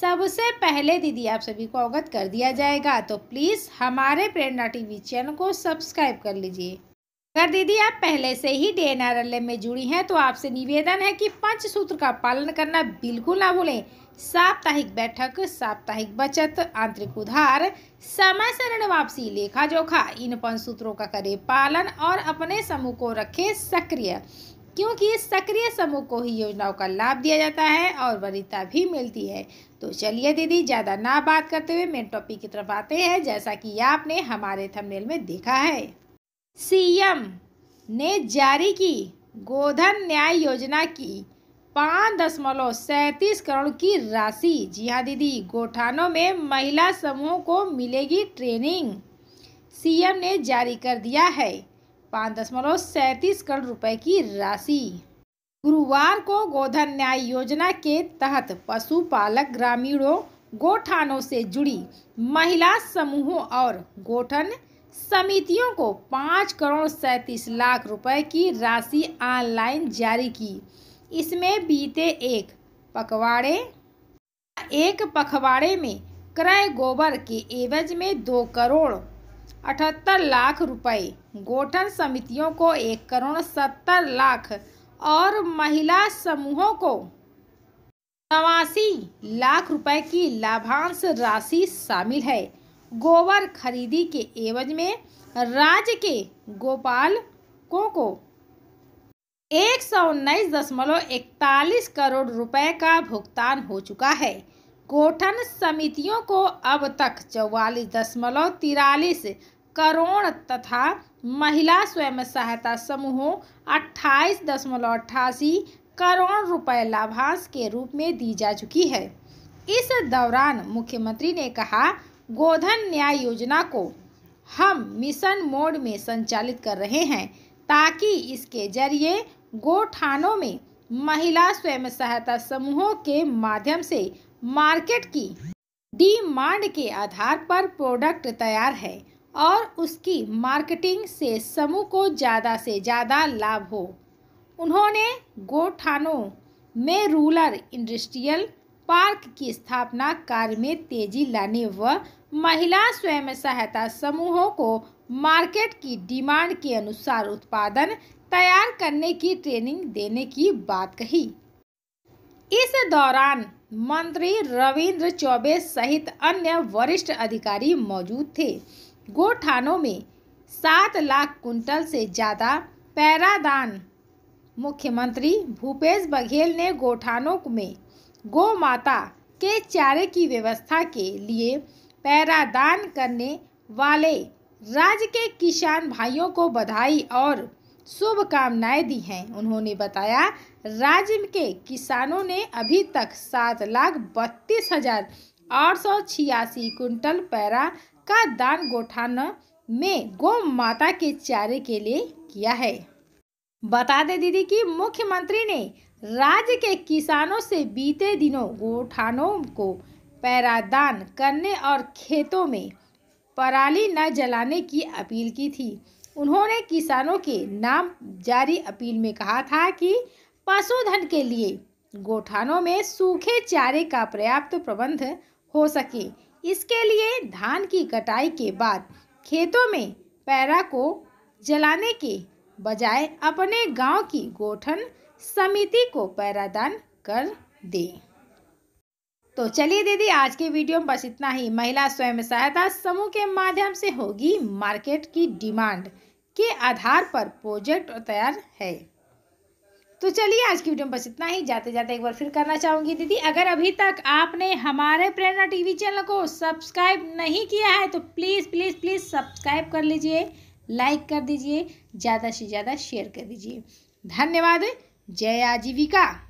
सबसे पहले दीदी आप सभी को अवगत कर दिया जाएगा तो प्लीज़ हमारे प्रेरणा टीवी चैनल को सब्सक्राइब कर लीजिए अगर दीदी आप पहले से ही डी एन में जुड़ी हैं तो आपसे निवेदन है कि पंच सूत्र का पालन करना बिल्कुल ना भूलें साप्ताहिक बैठक साप्ताहिक बचत आंतरिक उधार समय से ऋण वापसी लेखा जोखा इन पंच सूत्रों का करें पालन और अपने समूह को रखें सक्रिय क्योंकि सक्रिय समूह को ही योजनाओं का लाभ दिया जाता है और वरीयता भी मिलती है तो चलिए दीदी ज़्यादा ना बात करते हुए मेन टॉपिक की तरफ आते हैं जैसा कि आपने हमारे थंबनेल में देखा है सीएम ने जारी की गोधन न्याय योजना की पाँच दशमलव सैंतीस करोड़ की राशि जी हाँ दीदी गोठानों में महिला समूहों को मिलेगी ट्रेनिंग सीएम ने जारी कर दिया है पाँच दशमलव सैंतीस करोड़ रुपए की राशि गुरुवार को गोधन न्याय योजना के तहत पशुपालक ग्रामीणों गोठानों से जुड़ी महिला समूहों और गोठन समितियों को पाँच करोड़ सैंतीस लाख रुपए की राशि ऑनलाइन जारी की इसमें बीते एक पखवाड़े एक पखवाड़े में क्रय गोबर के एवज में दो करोड़ अठहत्तर लाख रुपए गोठन समितियों को एक करोड़ सत्तर लाख और महिला समूहों को नवासी लाख रुपए की लाभांश राशि शामिल है गोबर खरीदी के एवज में राज्य के गोपालकों को एक सौ उन्नीस दशमलव इकतालीस करोड़ रुपए का भुगतान हो चुका है गठन समितियों को अब तक चौवालीस दशमलव तिरालीस करोड़ तथा महिला स्वयं सहायता समूहों अट्ठाईस दशमलव अट्ठासी करोड़ रुपए लाभांश के रूप में दी जा चुकी है इस दौरान मुख्यमंत्री ने कहा गोधन न्याय योजना को हम मिशन मोड में संचालित कर रहे हैं ताकि इसके जरिए गोठानों में महिला स्वयं सहायता समूहों के माध्यम से मार्केट की डिमांड के आधार पर प्रोडक्ट तैयार है और उसकी मार्केटिंग से समूह को ज़्यादा से ज़्यादा लाभ हो उन्होंने गोठानों में रूरल इंडस्ट्रियल पार्क की स्थापना कार्य में तेजी लाने व महिला स्वयं सहायता समूहों को मार्केट की डिमांड के अनुसार उत्पादन तैयार करने की ट्रेनिंग देने की बात कही इस दौरान मंत्री रविंद्र चौबे सहित अन्य वरिष्ठ अधिकारी मौजूद थे गोठानों में सात लाख कुंटल से ज़्यादा पैरादान मुख्यमंत्री भूपेश बघेल ने गोठानों में गौ माता के चारे की व्यवस्था के लिए पैरादान करने वाले राज्य के किसान भाइयों को बधाई और शुभकामनाएं दी हैं उन्होंने बताया राज्य के किसानों ने अभी तक सात लाख बत्तीस हजार आठ सौ छियासी कुंटल पैरा का दान गोठाना में गौ माता के चारे के लिए किया है बता दे दीदी कि मुख्यमंत्री ने राज्य के किसानों से बीते दिनों गोठानों को पैरादान करने और खेतों में पराली न जलाने की अपील की थी उन्होंने किसानों के नाम जारी अपील में कहा था कि पशुधन के लिए गोठानों में सूखे चारे का पर्याप्त प्रबंध हो सके इसके लिए धान की कटाई के बाद खेतों में पैरा को जलाने के बजाय अपने गांव की गोठन समिति को पैरादान कर दें तो चलिए दीदी आज के वीडियो में बस इतना ही महिला स्वयं सहायता समूह के माध्यम से होगी मार्केट की डिमांड के आधार पर प्रोजेक्ट तैयार है तो चलिए आज की वीडियो में बस इतना ही जाते जाते एक बार फिर करना चाहूँगी दीदी अगर अभी तक आपने हमारे प्रेरणा टीवी चैनल को सब्सक्राइब नहीं किया है तो प्लीज़ प्लीज़ प्लीज़ सब्सक्राइब कर लीजिए लाइक कर दीजिए ज़्यादा से ज़्यादा शेयर कर दीजिए धन्यवाद जय आजीविका